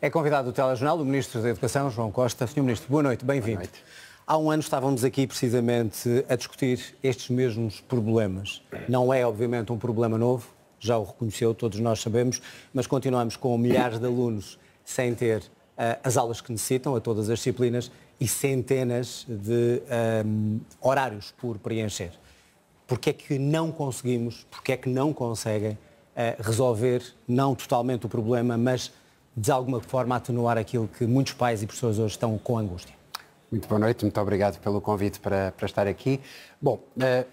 É convidado do Telejornal o Ministro da Educação, João Costa. Senhor Ministro, boa noite, bem-vindo. Há um ano estávamos aqui precisamente a discutir estes mesmos problemas. Não é, obviamente, um problema novo, já o reconheceu, todos nós sabemos, mas continuamos com milhares de alunos sem ter uh, as aulas que necessitam, a todas as disciplinas, e centenas de um, ehm, horários por preencher. Porquê é que não conseguimos, porquê é que não conseguem uh, resolver, não totalmente o problema, mas de alguma forma atenuar aquilo que muitos pais e professores hoje estão com angústia? Muito boa noite, muito obrigado pelo convite para, para estar aqui. Bom, eh,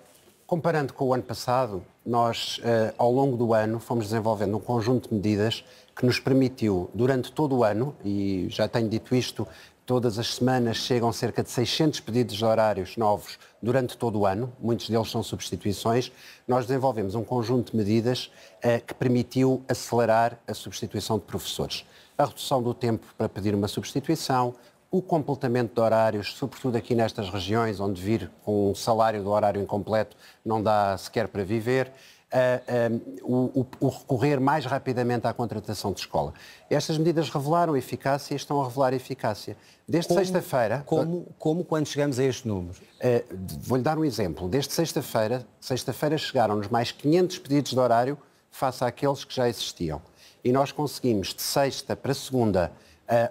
comparando com o ano passado, nós eh, ao longo do ano fomos desenvolvendo um conjunto de medidas que nos permitiu, durante todo o ano, e já tenho dito isto, todas as semanas chegam cerca de 600 pedidos de horários novos durante todo o ano, muitos deles são substituições, nós desenvolvemos um conjunto de medidas uh, que permitiu acelerar a substituição de professores a redução do tempo para pedir uma substituição, o completamento de horários, sobretudo aqui nestas regiões onde vir com um salário do horário incompleto não dá sequer para viver, uh, o, o, recorrer mais rapidamente à contratação de escola. Estas medidas revelaram eficácia e estão a revelar eficácia. Desde sexta-feira. Como, como quando chegamos a este número? Uh, eh, Vou-lhe dar um exemplo. Desde sexta-feira, sexta-feira chegaram-nos mais 500 pedidos de horário face àqueles que já existiam e nós conseguimos de sexta para segunda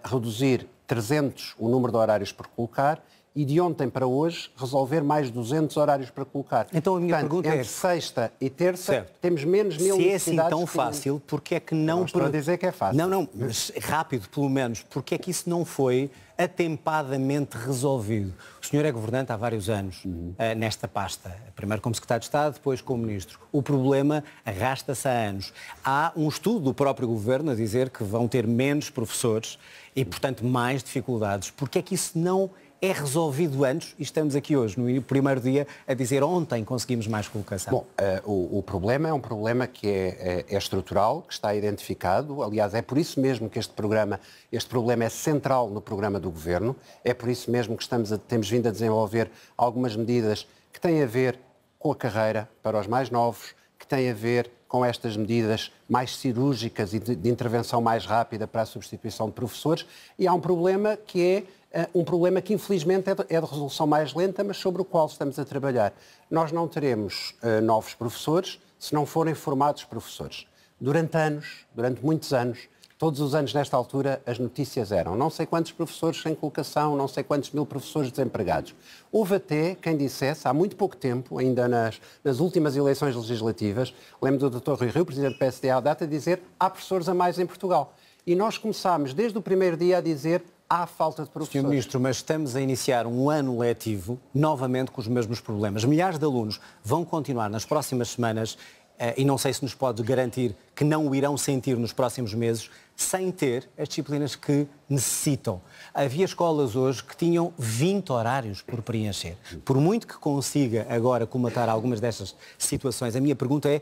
reduzir 300 o número de horários por colocar e de ontem para hoje resolver mais 200 horários para colocar. Então a minha Portanto, pergunta é entre é... sexta e terça certo. temos menos mil Se é assim tão fácil, que... porque é que não... Não estou a dizer que é fácil. Não, não, mas rápido pelo menos, porque é que isso não foi atempadamente resolvido? O senhor é governante há vários anos uhum. uh, nesta pasta, primeiro como secretário de Estado, depois como ministro. O problema arrasta-se há anos. Há um estudo do próprio governo a dizer que vão ter menos professores e, portanto, mais dificuldades. Porque é que isso não é resolvido antes e estamos aqui hoje, no primeiro dia, a dizer ontem conseguimos mais colocação? Bom, uh, o, o, problema é um problema que é, é, é estrutural, que está identificado. Aliás, é por isso mesmo que este programa, este problema é central no programa do Governo. É por isso mesmo que estamos a, temos vindo a desenvolver algumas medidas que têm a ver com a carreira para os mais novos, que têm a ver com estas medidas mais cirúrgicas e de intervenção mais rápida para a substituição de professores, e há um problema que é eh, um problema que infelizmente é, é de resolução mais lenta, mas sobre o qual estamos a trabalhar. Nós não teremos eh, novos professores se não forem formados professores. Durante anos, durante muitos anos, Todos os anos, nesta altura, as notícias eram não sei quantos professores sem colocação, não sei quantos mil professores desempregados. Houve até quem dissesse, há muito pouco tempo, ainda nas, nas últimas eleições legislativas, lembro do Dr. Rui Rio, presidente do PSD, à data, dizer há professores a mais em Portugal. E nós começámos, desde o primeiro dia, a dizer há falta de professores. Senhor Ministro, mas estamos a iniciar um ano letivo novamente com os mesmos problemas. Milhares de alunos vão continuar nas próximas semanas eh, e não sei se nos pode garantir que não o irão sentir nos próximos meses, sem ter as disciplinas que necessitam. Havia escolas hoje que tinham 20 horários por preencher. Por muito que consiga agora comatar algumas destas situações, a minha pergunta é,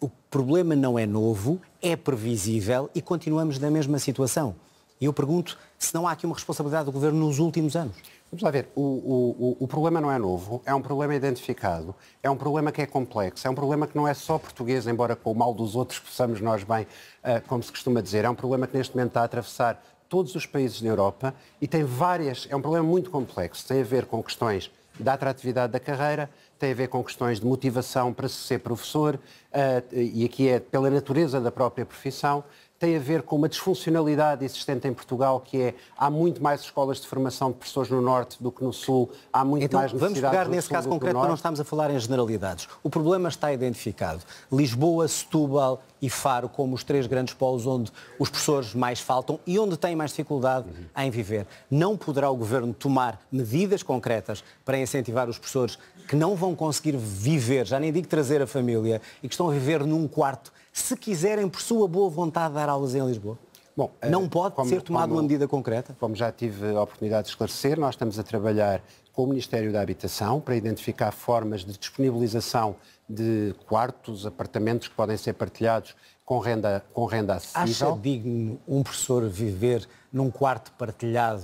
uh, o problema não é novo, é previsível e continuamos na mesma situação. E eu pergunto se não há aqui uma responsabilidade do Governo nos últimos anos. Vamos lá ver, o, o, o, problema não é novo, é um problema identificado, é um problema que é complexo, é um problema que não é só português, embora com o mal dos outros possamos nós bem, eh, como se costuma dizer, é um problema que neste momento está a atravessar todos os países na Europa e tem várias, é um problema muito complexo, tem a ver com questões da atratividade da carreira, tem a ver com questões de motivação para se ser professor, eh, e aqui é pela natureza da própria profissão, tem a ver com uma disfuncionalidade existente em Portugal, que é há muito mais escolas de formação de professores no Norte do que no Sul, há muito então, mais necessidade Vamos pegar nesse caso concreto para não estarmos a falar em generalidades. O problema está identificado. Lisboa, Setúbal e Faro como os três grandes polos onde os professores mais faltam e onde têm mais dificuldade uhum. em viver. Não poderá o Governo tomar medidas concretas para incentivar os professores que não vão conseguir viver, já nem digo trazer a família, e que estão a viver num quarto se quiserem, por sua boa vontade, dar aulas em Lisboa? Bom, não eh, pode como, ser tomada uma medida concreta? Como já tive a oportunidade de esclarecer, nós estamos a trabalhar com o Ministério da Habitação para identificar formas de disponibilização de quartos, apartamentos que podem ser partilhados com renda, com renda acessível. Acha digno um professor viver num quarto partilhado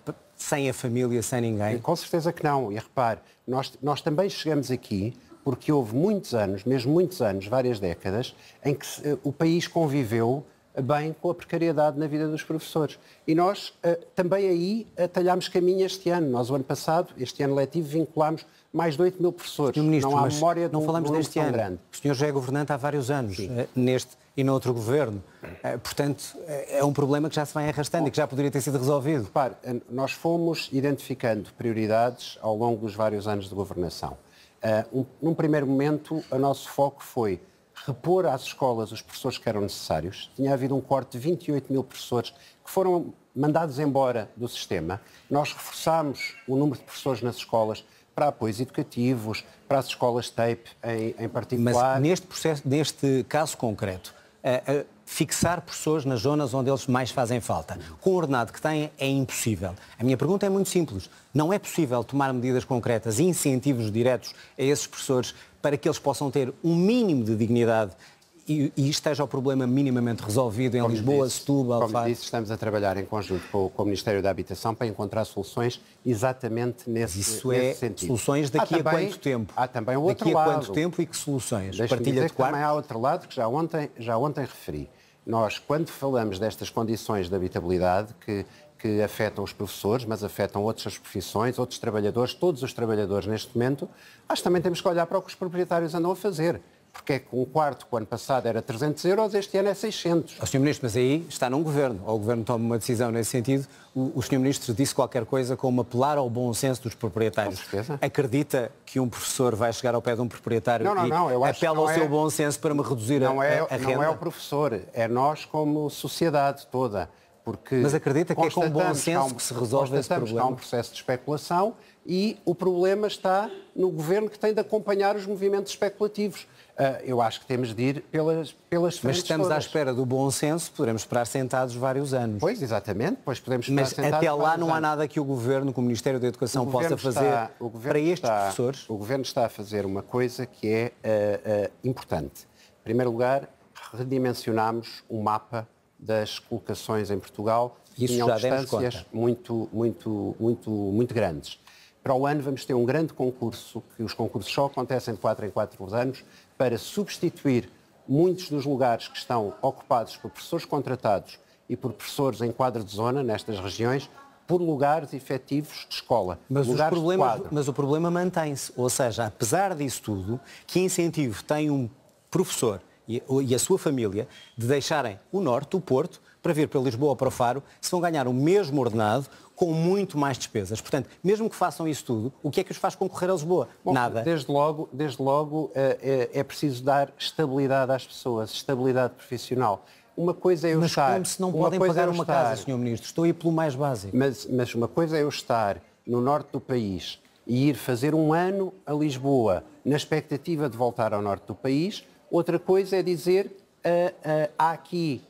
uh, sem a família, sem ninguém? Com certeza que não. E repare, nós, nós também chegamos aqui porque houve muitos anos, mesmo muitos anos, várias décadas, em que eh, o país conviveu bem com a precariedade na vida dos professores. E nós eh, também aí atalhámos eh, caminho este ano. Nós, o ano passado, este ano letivo, vinculámos mais de 8 mil professores. Ministro, não há memória de um, falamos um deste ano. grande. O senhor já é governante há vários anos, neste e outro governo. Portanto, é um problema que já se vai arrastando Bom, e que já poderia ter sido resolvido. Repare, nós fomos identificando prioridades ao longo dos vários anos de governação. Uh, num primeiro momento, o nosso foco foi repor às escolas os professores que eram necessários. Tinha havido um corte de 28 mil professores que foram mandados embora do sistema. Nós reforçámos o número de professores nas escolas para apoios educativos, para as escolas TAPE em, em particular. Mas neste processo, neste caso concreto, eh, eh, fixar professores nas zonas onde eles mais fazem falta. Com o ordenado que têm, é impossível. A minha pergunta é muito simples. Não é possível tomar medidas concretas e incentivos diretos a esses professores para que eles possam ter um mínimo de dignidade e, e esteja o problema minimamente resolvido em como Lisboa, disse, Setúbal, Como Faro. disse, estamos a trabalhar em conjunto com, com, o Ministério da Habitação para encontrar soluções exatamente nesse, isso nesse é sentido. Soluções daqui também, a quanto tempo? Há também outro daqui lado. Daqui a quanto tempo e que soluções? Partilha de quarto? Também há outro lado que já ontem, já ontem referi nós, quando falamos destas condições de habitabilidade, que que afetam os professores, mas afetam outras profissões, outros trabalhadores, todos os trabalhadores neste momento, acho que também temos que olhar para o que os proprietários andam a fazer porque é que o quarto, que o ano passado era 300 euros, este ano é 600. O Sr. Ministro, mas aí está num governo, ou o governo toma uma decisão nesse sentido. O, o Sr. Ministro disse qualquer coisa como apelar ao bom senso dos proprietários. Com certeza. Acredita que um professor vai chegar ao pé de um proprietário não, não, e não, eu apela ao é, seu bom senso para me reduzir não a, é, a, a renda? Não é o professor, é nós como sociedade toda. Porque Mas acredita que é com bom senso um, que se resolve esse problema? Há um processo de especulação e o problema está no governo que tem de acompanhar os movimentos especulativos. Uh, eu acho que temos de ir pelas, pelas Mas estamos todas. à espera do bom senso, poderemos esperar sentados vários anos. Pois, exatamente, pois podemos esperar Mas sentados até lá não há anos. nada que o Governo, que o Ministério da Educação possa fazer para estes está, professores? O Governo está a fazer uma coisa que é uh, uh, importante. Em primeiro lugar, redimensionamos o mapa das colocações em Portugal. Isso já demos conta. muito, muito, muito, muito grandes. Para o ano vamos ter um grande concurso, que os concursos só acontecem de 4 em 4 anos, para substituir muitos dos lugares que estão ocupados por professores contratados e por professores em quadro de zona nestas regiões, por lugares efetivos de escola. Mas, lugares mas o problema mantém-se. Ou seja, apesar disso tudo, que incentivo tem um professor e, e a sua família de deixarem o Norte, o Porto, para vir para Lisboa ou para Faro, se vão ganhar o mesmo ordenado com muito mais despesas. Portanto, mesmo que façam isso tudo, o que é que os faz concorrer a Lisboa? Bom, Nada. Desde logo, desde logo é, é preciso dar estabilidade às pessoas, estabilidade profissional. Uma coisa é eu mas estar... Mas como se não uma podem pagar é uma estar, casa, Sr. Ministro? Estou aí pelo mais básico. Mas, mas uma coisa é eu estar no norte do país e ir fazer um ano a Lisboa na expectativa de voltar ao norte do país. Outra coisa é dizer uh, uh, há aqui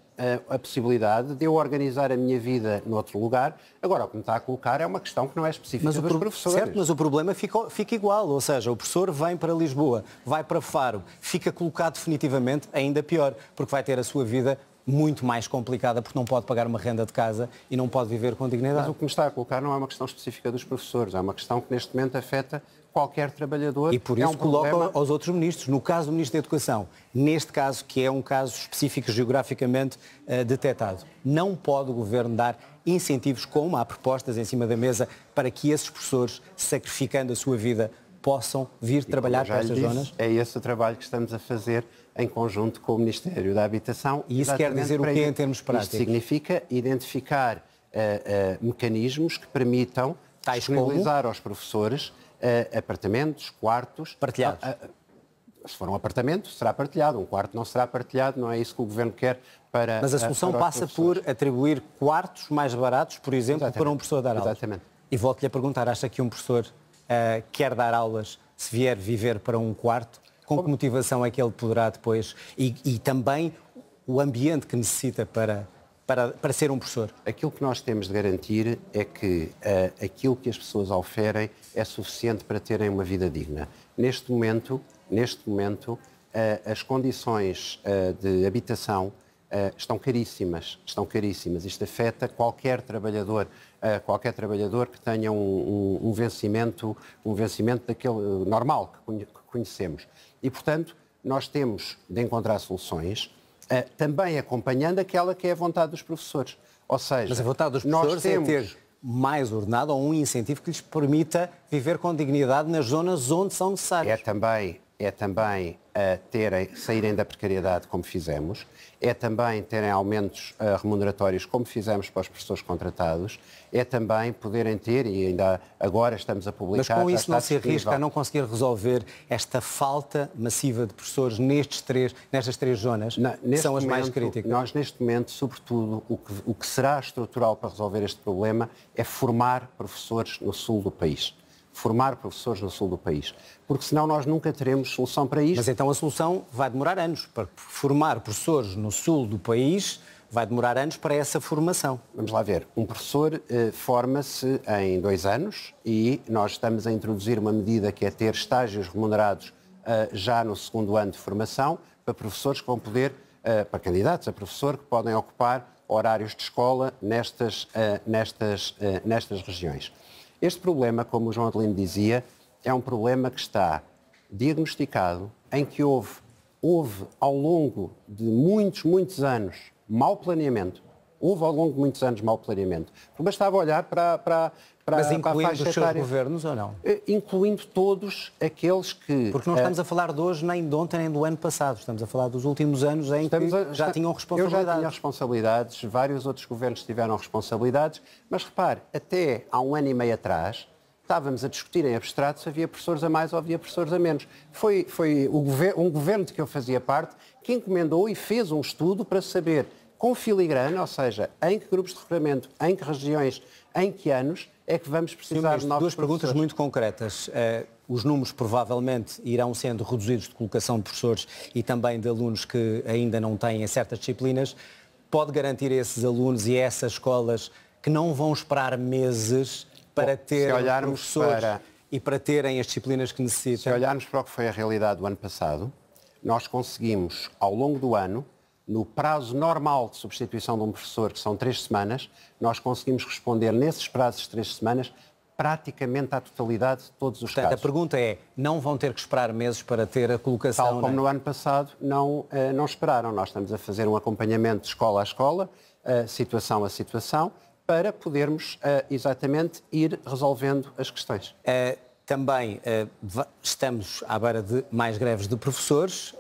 a, possibilidade de eu organizar a minha vida noutro lugar. Agora, o que me está a colocar é uma questão que não é específica mas dos pro... professores. Certo, mas o problema fica, fica igual, ou seja, o professor vem para Lisboa, vai para Faro, fica colocado definitivamente ainda pior, porque vai ter a sua vida muito mais complicada porque não pode pagar uma renda de casa e não pode viver com dignidade. Mas o que me está a colocar não é uma questão específica dos professores, é uma questão que neste momento afeta qualquer trabalhador. E por é isso é um coloca problema... aos outros ministros. No caso do Ministro da Educação, neste caso, que é um caso específico geograficamente uh, eh, detectado, não pode o Governo dar incentivos como há propostas em cima da mesa para que esses professores, sacrificando a sua vida, possam vir e trabalhar para estas disse, zonas? É esse o trabalho que estamos a fazer em conjunto com o Ministério da Habitação. E isso quer dizer o que em termos práticos? Isso significa identificar uh, uh, mecanismos que permitam Tais disponibilizar como? aos professores uh, apartamentos, quartos... Partilhados. Ah, ah, se for um apartamento, será partilhado. Um quarto não será partilhado. Não é isso que o Governo quer para... Mas a solução passa por atribuir quartos mais baratos, por exemplo, Exatamente. para um professor dar aulas. Exatamente. E volto-lhe a perguntar, acha que um professor quer dar aulas se vier viver para um quarto? Com que motivação é que ele poderá depois e, e também o ambiente que necessita para, para, para ser um professor? Aquilo que nós temos de garantir é que uh, aquilo que as pessoas oferem é suficiente para terem uma vida digna. Neste momento, neste momento uh, as condições uh, de habitação estão caríssimas, estão caríssimas. Isto afeta qualquer trabalhador a qualquer trabalhador que tenha um, um, um vencimento, um vencimento daquele eh, normal que conhecemos. E, portanto, nós temos de encontrar soluções, uh, também acompanhando aquela que é a vontade dos professores. Ou seja, Mas a vontade dos professores é temos... é ter mais ordenado ou um incentivo que lhes permita viver com dignidade nas zonas onde são necessários. É também, é também a terem, saírem da precariedade, como fizemos, é também terem aumentos uh, remuneratórios, como fizemos para os professores contratados, é também poderem ter, e ainda agora estamos a publicar... Mas com isso não se arrisca a não conseguir resolver esta falta massiva de professores nestes três, nestas três zonas, não, que são as momento, mais críticas? Nós, neste momento, sobretudo, o que, o que será estrutural para resolver este problema é formar professores no sul do país formar professores no sul do país, porque senão nós nunca teremos solução para isto. Mas então a solução vai demorar anos, para formar professores no sul do país vai demorar anos para essa formação. Vamos lá ver, um professor eh, forma-se em dois anos e nós estamos a introduzir uma medida que é ter estágios remunerados eh, já no segundo ano de formação para professores que vão poder, eh, para candidatos a professor, que podem ocupar horários de escola nestas, nestas, nestas regiões. Este problema, como o João Adelino dizia, é um problema que está diagnosticado, em que houve, houve ao longo de muitos, muitos anos, mau planeamento, houve ao longo de muitos anos mau planeamento. Bastava olhar para, para, para, Mas incluindo os seus etária, governos ou não? Eh, incluindo todos aqueles que... Porque não eh, estamos é, a falar de hoje, nem de ontem, nem do ano passado. Estamos a falar dos últimos anos em que a, já está, tinham responsabilidades. Eu já tinha responsabilidades, vários outros governos tiveram responsabilidades, mas repare, até há um ano e meio atrás, estávamos a discutir em abstrato se havia professores a mais ou havia professores a menos. Foi, foi gover um governo de que eu fazia parte que encomendou e fez um estudo para saber com filigrana, ou seja, em que grupos de recrutamento, em que regiões, em que anos, é que vamos precisar Ministro, de novos Duas perguntas muito concretas. Uh, os números provavelmente irão sendo reduzidos de colocação de professores e também de alunos que ainda não têm certas disciplinas. Pode garantir a esses alunos e a essas escolas que não vão esperar meses para ter professores para... e para terem as disciplinas que necessitam? Se olharmos para o que foi a realidade do ano passado, nós conseguimos, ao longo do ano, no prazo normal de substituição de um professor, que são três semanas, nós conseguimos responder nesses prazos de três semanas praticamente à totalidade de todos os Portanto, casos. Portanto, a pergunta é, não vão ter que esperar meses para ter a colocação? Tal é? como né? no ano passado, não, eh, não esperaram. Nós estamos a fazer um acompanhamento de escola a escola, eh, situação a situação, para podermos eh, exatamente ir resolvendo as questões. Também uh, estamos à beira de mais greves de professores.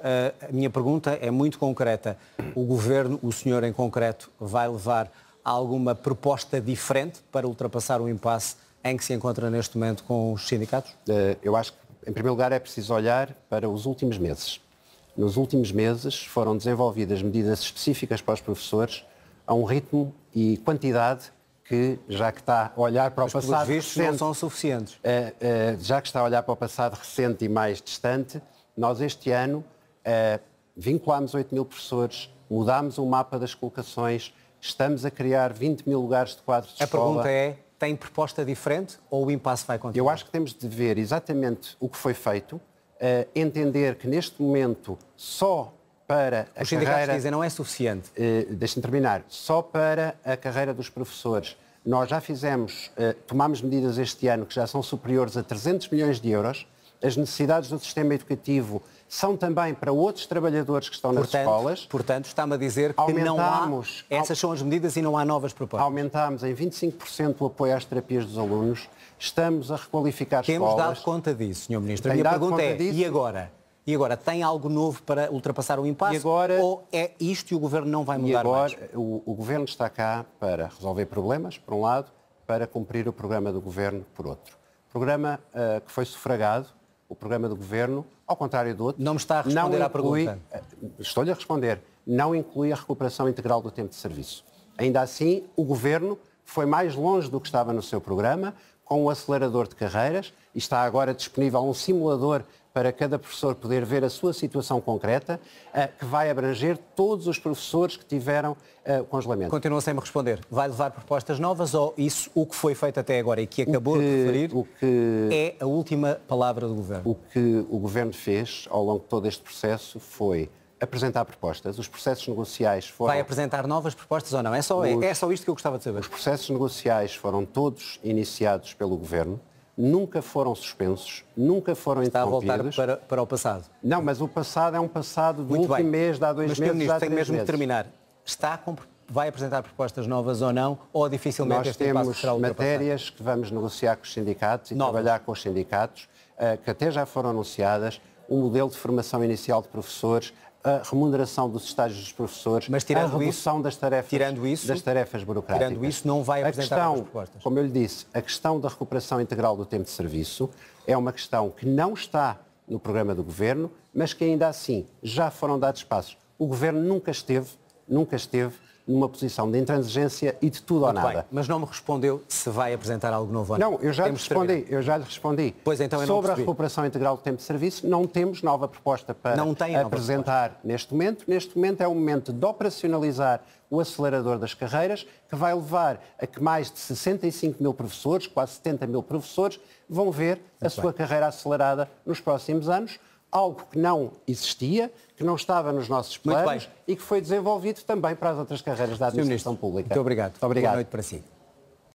Uh, a minha pergunta é muito concreta. O Governo, o senhor em concreto, vai levar alguma proposta diferente para ultrapassar o impasse em que se encontra neste momento com os sindicatos? Uh, eu acho que, em primeiro lugar, é preciso olhar para os últimos meses. Nos últimos meses foram desenvolvidas medidas específicas para os professores a um ritmo e quantidade que, já que está a olhar para o Mas, passado recente... não são suficientes. Uh, uh, já que está a olhar para o passado recente e mais distante, nós este ano uh, vinculámos 8 mil professores, mudámos o mapa das colocações, estamos a criar 20 mil lugares de quadros de a escola. A pergunta é, tem proposta diferente ou o impasse vai continuar? Eu acho que temos de ver exatamente o que foi feito, entender que neste momento só para Os a sindicatos carreira... dizem não é suficiente. Eh, Deixem-me terminar. Só para a carreira dos professores. Nós já fizemos, eh, tomámos medidas este ano que já são superiores a 300 milhões de euros. As necessidades do sistema educativo são também para outros trabalhadores que estão portanto, nas escolas. Portanto, está-me a dizer que não há... Essas são as medidas e não há novas propostas. Aumentámos em 25% o apoio às terapias dos alunos. Estamos a requalificar Temos escolas. Temos dado conta disso, Sr. Ministro. A minha pergunta é, disso? e agora? E agora, tem algo novo para ultrapassar o impasse? E agora, ou é isto e o Governo não vai mudar e agora, mais? O, o Governo está cá para resolver problemas, por um lado, para cumprir o programa do Governo, por outro. Programa uh, que foi sufragado, o programa do Governo, ao contrário do outro... Não me está a responder à pergunta. Eh, estou-lhe a responder. Não inclui a recuperação integral do tempo de serviço. Ainda assim, o Governo foi mais longe do que estava no seu programa, com o um acelerador de carreiras, e está agora disponível um simulador para cada professor poder ver a sua situação concreta, eh, que vai abranger todos os professores que tiveram eh, congelamento. Continua sem me responder. Vai levar propostas novas ou isso, o que foi feito até agora e que acabou que, de referir, o que, é a última palavra do Governo? O que o Governo fez ao longo de todo este processo foi apresentar propostas. Os processos negociais foram... Vai apresentar novas propostas ou não? É só, é os, é só isto que eu gostava de saber. Os processos negociais foram todos iniciados pelo Governo nunca foram suspensos, nunca foram Está interrompidos. Está a voltar para, para o passado. Não, mas o passado é um passado do Muito último bem. mês, de há dois mas, meses, Ministro, há três tem mesmo meses. terminar. Está com, vai apresentar propostas novas ou não, ou dificilmente Nós este temos será matérias que vamos negociar com os sindicatos e novas. trabalhar com os sindicatos, eh, que até já foram anunciadas, um modelo de formação inicial de professores, a remuneração dos estágios dos professores, Mas, a redução isso, das, tarefas, tirando isso, das tarefas burocráticas. Tirando isso, não vai apresentar a questão, propostas. Como eu lhe disse, a questão da recuperação integral do tempo de serviço é uma questão que não está no programa do Governo, mas que ainda assim já foram dados passos. O Governo nunca esteve, nunca esteve numa posição de intransigência e de tudo Muito ou nada. Bem, mas não me respondeu se vai apresentar algo novo. Não, eu já lhe respondi, eu já lhe respondi. Pois então eu Sobre a recuperação integral do tempo de serviço, não temos nova proposta para tem, apresentar proposta. neste momento. Neste momento é o momento de operacionalizar o acelerador das carreiras, que vai levar a que mais de 65 mil professores, quase 70 mil professores, vão ver Muito a bem. sua carreira acelerada nos próximos anos algo que não existia, que não estava nos nossos planos e que foi desenvolvido também para as outras carreiras da administração pública. Muito obrigado. Muito obrigado. Boa noite para si.